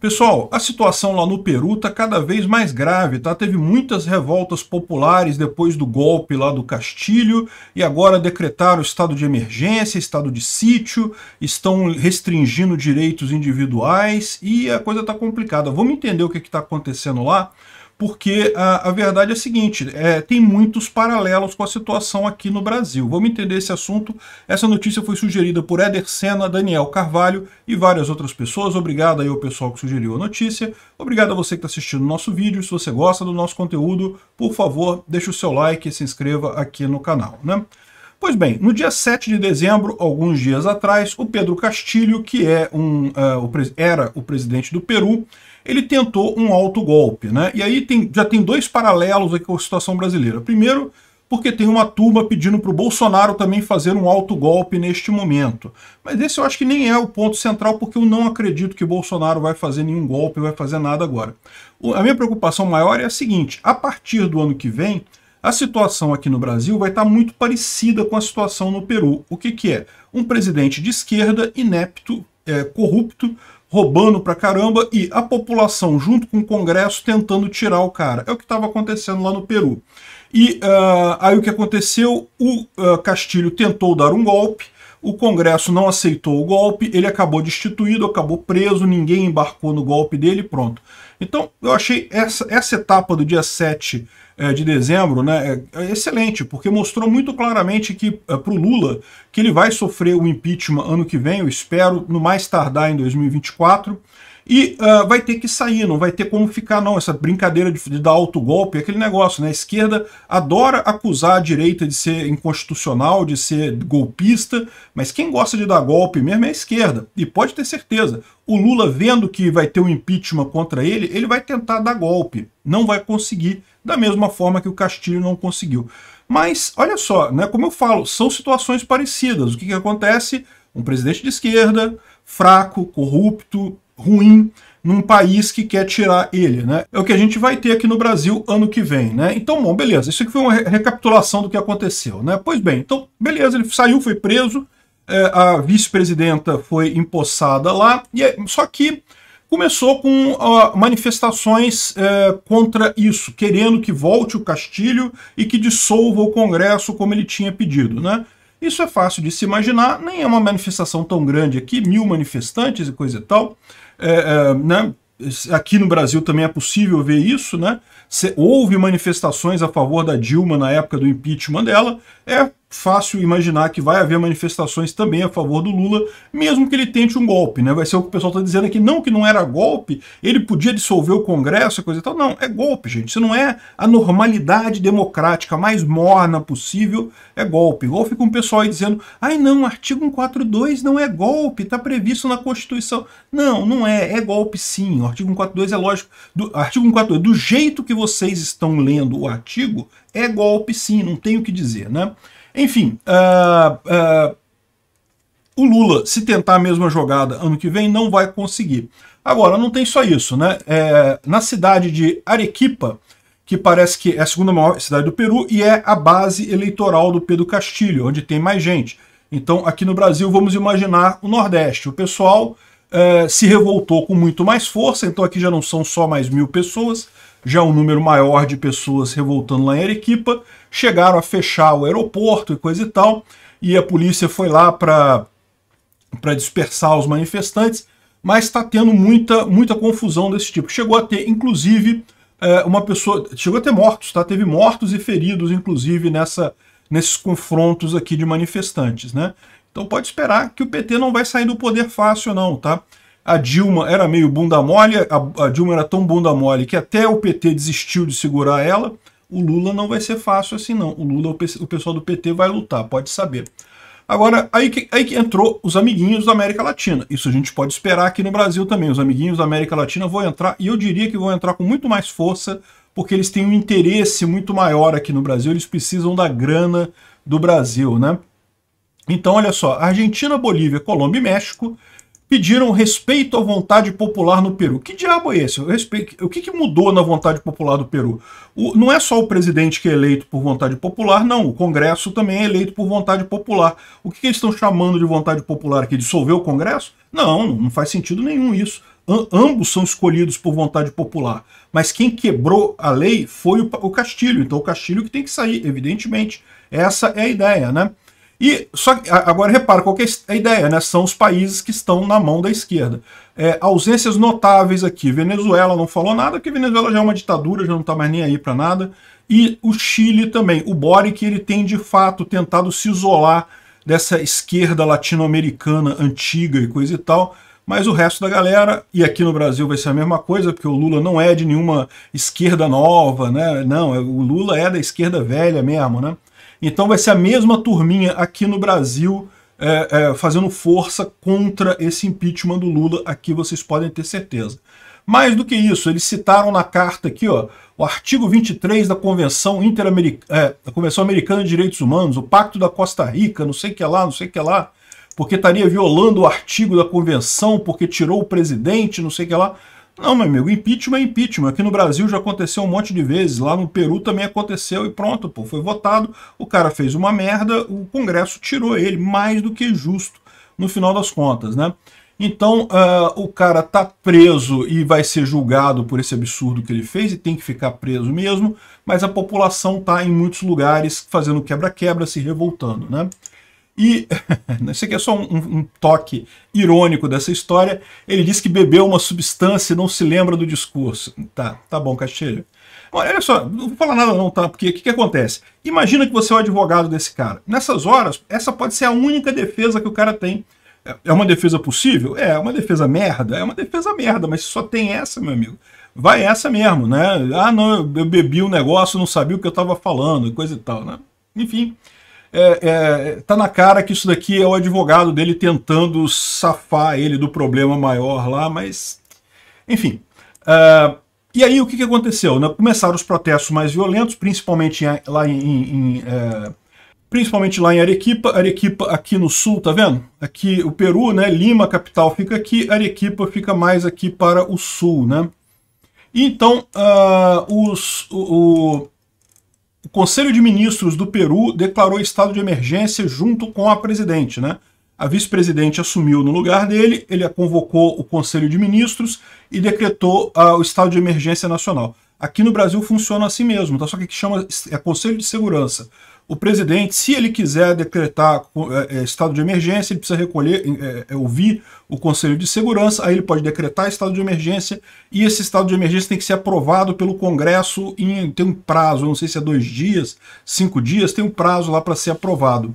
Pessoal, a situação lá no Peru está cada vez mais grave, tá? Teve muitas revoltas populares depois do golpe lá do Castilho e agora decretaram estado de emergência, estado de sítio, estão restringindo direitos individuais e a coisa está complicada. Vamos entender o que está acontecendo lá? porque a, a verdade é a seguinte, é, tem muitos paralelos com a situação aqui no Brasil. Vamos entender esse assunto. Essa notícia foi sugerida por Éder Senna, Daniel Carvalho e várias outras pessoas. Obrigado aí ao pessoal que sugeriu a notícia. Obrigado a você que está assistindo o nosso vídeo. Se você gosta do nosso conteúdo, por favor, deixe o seu like e se inscreva aqui no canal. Né? Pois bem, no dia 7 de dezembro, alguns dias atrás, o Pedro Castilho, que é um, uh, o era o presidente do Peru, ele tentou um golpe, Né? E aí tem, já tem dois paralelos aqui com a situação brasileira. Primeiro, porque tem uma turma pedindo para o Bolsonaro também fazer um alto golpe neste momento. Mas esse eu acho que nem é o ponto central, porque eu não acredito que Bolsonaro vai fazer nenhum golpe, vai fazer nada agora. a minha preocupação maior é a seguinte, a partir do ano que vem, a situação aqui no Brasil vai estar tá muito parecida com a situação no Peru. O que, que é? Um presidente de esquerda, inepto, é, corrupto, roubando pra caramba e a população, junto com o Congresso, tentando tirar o cara. É o que estava acontecendo lá no Peru. E uh, aí o que aconteceu? O uh, Castilho tentou dar um golpe, o Congresso não aceitou o golpe, ele acabou destituído, acabou preso, ninguém embarcou no golpe dele, pronto. Então, eu achei essa, essa etapa do dia 7 é, de dezembro né, é, é excelente, porque mostrou muito claramente que é, para o Lula que ele vai sofrer o impeachment ano que vem, eu espero, no mais tardar em 2024, e uh, vai ter que sair, não vai ter como ficar, não. Essa brincadeira de, de dar autogolpe, é aquele negócio, né? A esquerda adora acusar a direita de ser inconstitucional, de ser golpista, mas quem gosta de dar golpe mesmo é a esquerda. E pode ter certeza, o Lula, vendo que vai ter um impeachment contra ele, ele vai tentar dar golpe. Não vai conseguir, da mesma forma que o Castilho não conseguiu. Mas, olha só, né? Como eu falo, são situações parecidas. O que, que acontece? Um presidente de esquerda, fraco, corrupto, ruim num país que quer tirar ele, né? É o que a gente vai ter aqui no Brasil ano que vem, né? Então, bom, beleza. Isso aqui foi uma recapitulação do que aconteceu, né? Pois bem, então, beleza, ele saiu, foi preso, é, a vice-presidenta foi empossada lá, e é, só que começou com manifestações é, contra isso, querendo que volte o Castilho e que dissolva o Congresso como ele tinha pedido, né? Isso é fácil de se imaginar, nem é uma manifestação tão grande aqui, mil manifestantes e coisa e tal, é, é, né? aqui no Brasil também é possível ver isso, né? houve manifestações a favor da Dilma na época do impeachment dela, é fácil imaginar que vai haver manifestações também a favor do Lula, mesmo que ele tente um golpe, né? Vai ser o que o pessoal está dizendo aqui, não que não era golpe, ele podia dissolver o Congresso, coisa e tal. Não, é golpe, gente. Isso não é a normalidade democrática mais morna possível, é golpe. Igual fica um pessoal aí dizendo, ai não, artigo 142 não é golpe, está previsto na Constituição. Não, não é, é golpe sim. O artigo 142 é lógico, do, artigo 142, do jeito que vocês estão lendo o artigo, é golpe sim, não tenho o que dizer, né? Enfim, uh, uh, o Lula, se tentar a mesma jogada ano que vem, não vai conseguir. Agora, não tem só isso, né? É, na cidade de Arequipa, que parece que é a segunda maior cidade do Peru e é a base eleitoral do Pedro Castilho, onde tem mais gente. Então, aqui no Brasil, vamos imaginar o Nordeste. O pessoal é, se revoltou com muito mais força, então aqui já não são só mais mil pessoas, já um número maior de pessoas revoltando lá em Arequipa, chegaram a fechar o aeroporto e coisa e tal, e a polícia foi lá para dispersar os manifestantes, mas está tendo muita, muita confusão desse tipo. Chegou a ter, inclusive, é, uma pessoa... Chegou a ter mortos, tá? Teve mortos e feridos, inclusive, nessa, nesses confrontos aqui de manifestantes, né? Então pode esperar que o PT não vai sair do poder fácil, não, tá? a Dilma era meio bunda mole, a, a, Dilma era tão bunda mole que até o PT desistiu de segurar ela. O Lula não vai ser fácil assim, não. O Lula, o, pessoal do PT vai lutar, pode saber. Agora, aí que, aí que entrou os amiguinhos da América Latina. Isso a gente pode esperar aqui no Brasil também. Os amiguinhos da América Latina vão entrar, e eu diria que vão entrar com muito mais força, porque eles têm um interesse muito maior aqui no Brasil, eles precisam da grana do Brasil, né? Então, olha só, Argentina, Bolívia, Colômbia e México pediram respeito à vontade popular no Peru. Que diabo é esse? O, que, que mudou na vontade popular do Peru? O, não é só o presidente que é eleito por vontade popular, não. O Congresso também é eleito por vontade popular. O que, que eles estão chamando de vontade popular aqui? Dissolver o Congresso? Não, não faz sentido nenhum isso. ambos são escolhidos por vontade popular. Mas quem quebrou a lei foi o, o Castilho. Então o Castilho que tem que sair, evidentemente. Essa é a ideia, né? E só agora repara qual é a ideia, né? São os países que estão na mão da esquerda. É, ausências notáveis aqui. Venezuela não falou nada, porque Venezuela já é uma ditadura, já não está mais nem aí para nada. E o Chile também. O Boric ele tem de fato tentado se isolar dessa esquerda latino-americana antiga e coisa e tal. Mas o resto da galera, e aqui no Brasil vai ser a mesma coisa, porque o Lula não é de nenhuma esquerda nova, né? Não, é, o Lula é da esquerda velha mesmo, né? Então vai ser a mesma turminha aqui no Brasil é, é, fazendo força contra esse impeachment do Lula, aqui vocês podem ter certeza. Mais do que isso, eles citaram na carta aqui ó, o artigo 23 da Convenção, é, da Convenção Americana de Direitos Humanos, o Pacto da Costa Rica, não sei o que lá, não sei o que lá, porque estaria violando o artigo da Convenção, porque tirou o presidente, não sei o que lá. Não, meu amigo, impeachment é impeachment. Aqui no Brasil já aconteceu um monte de vezes, lá no Peru também aconteceu e pronto, pô, foi votado, o cara fez uma merda, o Congresso tirou ele, mais do que justo, no final das contas, né? Então, uh, o cara tá preso e vai ser julgado por esse absurdo que ele fez e tem que ficar preso mesmo, mas a população tá em muitos lugares fazendo quebra-quebra, se revoltando, né? E isso aqui é só um, um, toque irônico dessa história. Ele diz que bebeu uma substância e não se lembra do discurso. Tá, tá bom, Castilho. Olha só, não vou falar nada não, tá? Porque o que, que acontece? Imagina que você é o advogado desse cara. Nessas horas, essa pode ser a única defesa que o cara tem. É, é uma defesa possível? É, é uma defesa merda? É uma defesa merda, mas só tem essa, meu amigo. Vai essa mesmo, né? Ah, não, eu bebi o um negócio, não sabia o que eu estava falando, coisa e tal, né? Enfim, é, é, tá na cara que isso daqui é o advogado dele tentando safar ele do problema maior lá, mas... Enfim. Uh, e aí o que, que aconteceu? Né? Começaram os protestos mais violentos, principalmente em, lá em... em é, principalmente lá em Arequipa, Arequipa aqui no sul, tá vendo? Aqui o Peru, né, Lima, capital, fica aqui, Arequipa fica mais aqui para o sul, né? E então, uh, os, o, o o Conselho de Ministros do Peru declarou estado de emergência junto com a presidente, né? A vice-presidente assumiu no lugar dele, ele convocou o Conselho de Ministros e decretou uh, o estado de emergência nacional. Aqui no Brasil funciona assim mesmo, tá? só que aqui chama é Conselho de Segurança. O presidente, se ele quiser decretar é, é, estado de emergência, ele precisa recolher, é, é, ouvir o Conselho de Segurança, aí ele pode decretar estado de emergência, e esse estado de emergência tem que ser aprovado pelo Congresso em tem um prazo, não sei se é dois dias, cinco dias, tem um prazo lá para ser aprovado.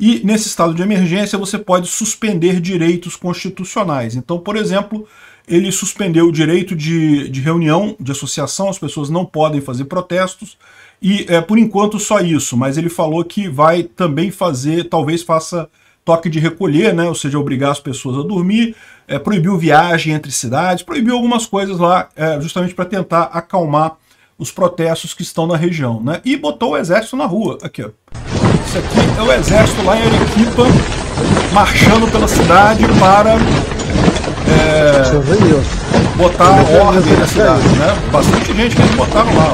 E nesse estado de emergência você pode suspender direitos constitucionais. Então, por exemplo, ele suspendeu o direito de, de reunião, de associação, as pessoas não podem fazer protestos, e é, por enquanto só isso, mas ele falou que vai também fazer, talvez faça toque de recolher, né? ou seja, obrigar as pessoas a dormir, é, proibiu viagem entre cidades, proibiu algumas coisas lá, é, justamente para tentar acalmar os protestos que estão na região, né? E botou o exército na rua, aqui, ó. Isso aqui é o exército lá em Arequipa, marchando pela cidade para é, botar ordem na cidade, né? Bastante gente que eles botaram lá.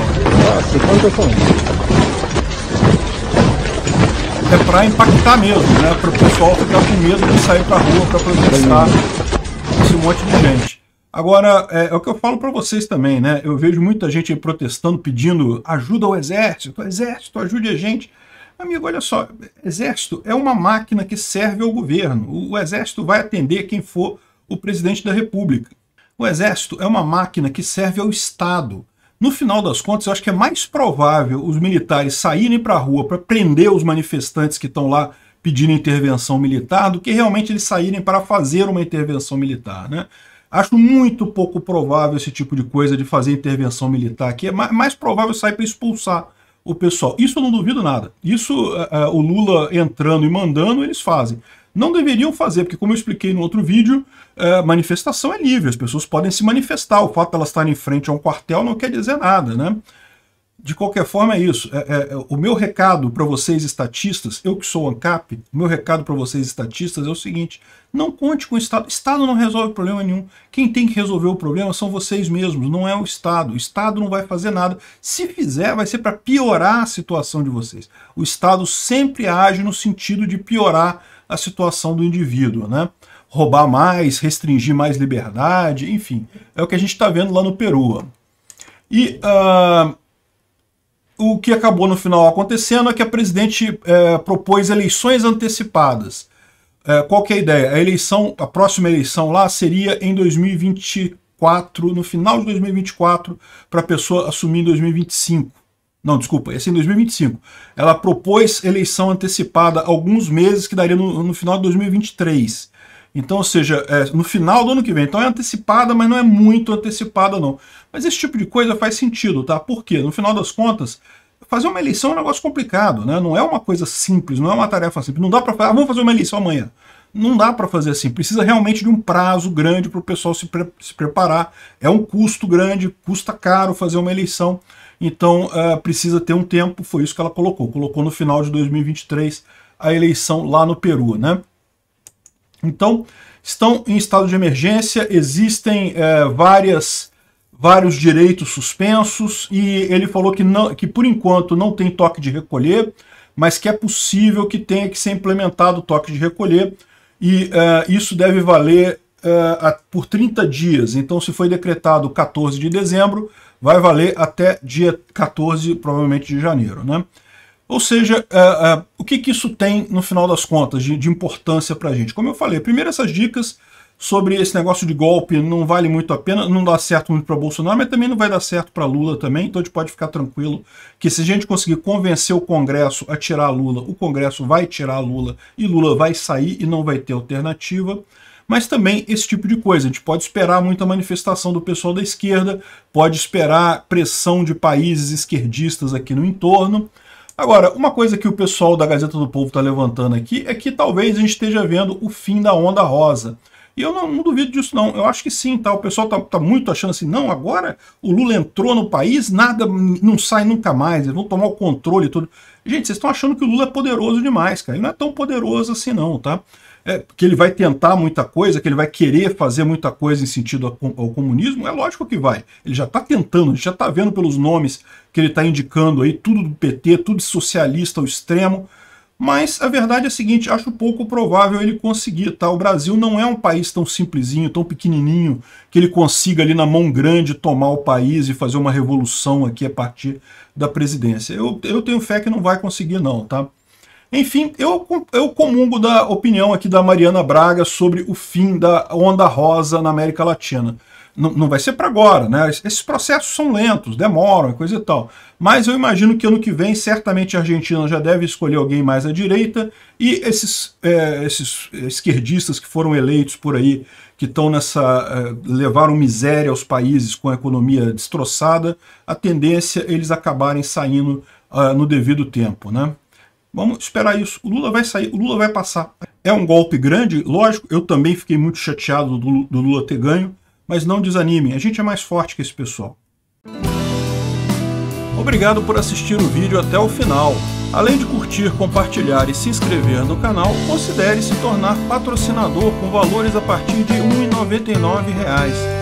É para impactar mesmo, né? Para o pessoal ficar com medo de sair para rua para protestar esse monte de gente. Agora, é, é o que eu falo para vocês também, né? Eu vejo muita gente protestando, pedindo ajuda ao exército, exército, ajude a gente. Amigo, olha só, exército é uma máquina que serve ao governo. O, o exército vai atender quem for o presidente da República. O Exército é uma máquina que serve ao Estado. No final das contas, eu acho que é mais provável os militares saírem para a rua para prender os manifestantes que estão lá pedindo intervenção militar do que realmente eles saírem para fazer uma intervenção militar. Né? Acho muito pouco provável esse tipo de coisa de fazer intervenção militar aqui. É, é mais provável sair para expulsar o pessoal. Isso eu não duvido nada. Isso uh, uh, o Lula entrando e mandando, eles fazem. Não deveriam fazer, porque como eu expliquei no outro vídeo, é, manifestação é livre, as pessoas podem se manifestar, o fato de elas estarem em frente a um quartel não quer dizer nada, né? De qualquer forma, é isso. É, é, é o meu recado para vocês estatistas, eu que sou ANCAP, o meu recado para vocês estatistas é o seguinte: não conte com o Estado. O Estado não resolve problema nenhum. Quem tem que resolver o problema são vocês mesmos, não é o Estado. O Estado não vai fazer nada. Se fizer, vai ser para piorar a situação de vocês. O Estado sempre age no sentido de piorar a situação do indivíduo, né? Roubar mais, restringir mais liberdade, enfim. É o que a gente está vendo lá no Peru. E. Uh o que acabou no final acontecendo é que a presidente é, propôs eleições antecipadas. É, qual que é a ideia? A eleição, a próxima eleição lá seria em 2024, no final de 2024, para a pessoa assumir em 2025. Não, desculpa, esse é em 2025. Ela propôs eleição antecipada alguns meses, que daria no, no final de 2023. Então, ou seja, é no final do ano que vem. Então é antecipada, mas não é muito antecipada, não. Mas esse tipo de coisa faz sentido, tá? Porque, no final das contas, fazer uma eleição é um negócio complicado, né? Não é uma coisa simples, não é uma tarefa simples. Não dá para falar, ah, vamos fazer uma eleição amanhã. Não dá para fazer assim. Precisa realmente de um prazo grande para o pessoal se, pre se, preparar. É um custo grande, custa caro fazer uma eleição. Então uh, precisa ter um tempo. Foi isso que ela colocou. Colocou no final de 2023 a eleição lá no Peru, né? Então, estão em estado de emergência, existem é, várias vários direitos suspensos e ele falou que, não, que por enquanto não tem toque de recolher, mas que é possível que tenha que ser implementado o toque de recolher e é, isso deve valer é, por 30 dias. Então, se foi decretado 14 de dezembro, vai valer até dia 14, provavelmente, de janeiro. Né? Ou seja, é, é, o que, que, isso tem no final das contas de, de importância para a gente? Como eu falei, primeiro essas dicas sobre esse negócio de golpe não vale muito a pena, não dá certo muito para Bolsonaro, mas também não vai dar certo para Lula também, então a gente pode ficar tranquilo que se a gente conseguir convencer o Congresso a tirar Lula, o Congresso vai tirar Lula e Lula vai sair e não vai ter alternativa. Mas também esse tipo de coisa, a gente pode esperar muita manifestação do pessoal da esquerda, pode esperar pressão de países esquerdistas aqui no entorno, Agora, uma coisa que o pessoal da Gazeta do Povo está levantando aqui é que talvez a gente esteja vendo o fim da onda rosa. E eu não, não duvido disso não, eu acho que sim, tá? o pessoal está tá muito achando assim, não, agora o Lula entrou no país, nada, não sai nunca mais, eles vão tomar o controle e tudo. Gente, vocês estão achando que o Lula é poderoso demais, cara, ele não é tão poderoso assim não, tá? é, que ele vai tentar muita coisa, que ele vai querer fazer muita coisa em sentido ao, ao comunismo? É lógico que vai. Ele já está tentando, a gente já está vendo pelos nomes que ele está indicando aí, tudo do PT, tudo socialista ao extremo. Mas a verdade é a seguinte, acho pouco provável ele conseguir, tá? O Brasil não é um país tão simplesinho, tão pequenininho, que ele consiga ali na mão grande tomar o país e fazer uma revolução aqui a partir da presidência. Eu, eu tenho fé que não vai conseguir não, tá? Enfim, eu, eu comungo da opinião aqui da Mariana Braga sobre o fim da onda rosa na América Latina. Não, não vai ser para agora, né? Esses processos são lentos, demoram, coisa e tal. Mas eu imagino que ano que vem, certamente a Argentina já deve escolher alguém mais à direita e esses, é, esses esquerdistas que foram eleitos por aí, que estão nessa. É, levaram miséria aos países com a economia destroçada, a tendência é eles acabarem saindo uh, no devido tempo, né? Vamos esperar isso. O Lula vai sair, o Lula vai passar. É um golpe grande, lógico. Eu também fiquei muito chateado do, do Lula ter ganho, mas não desanimem. A gente é mais forte que esse pessoal. Obrigado por assistir o vídeo até o final. Além de curtir, compartilhar e se inscrever no canal, considere se tornar patrocinador com valores a partir de R$ 1,99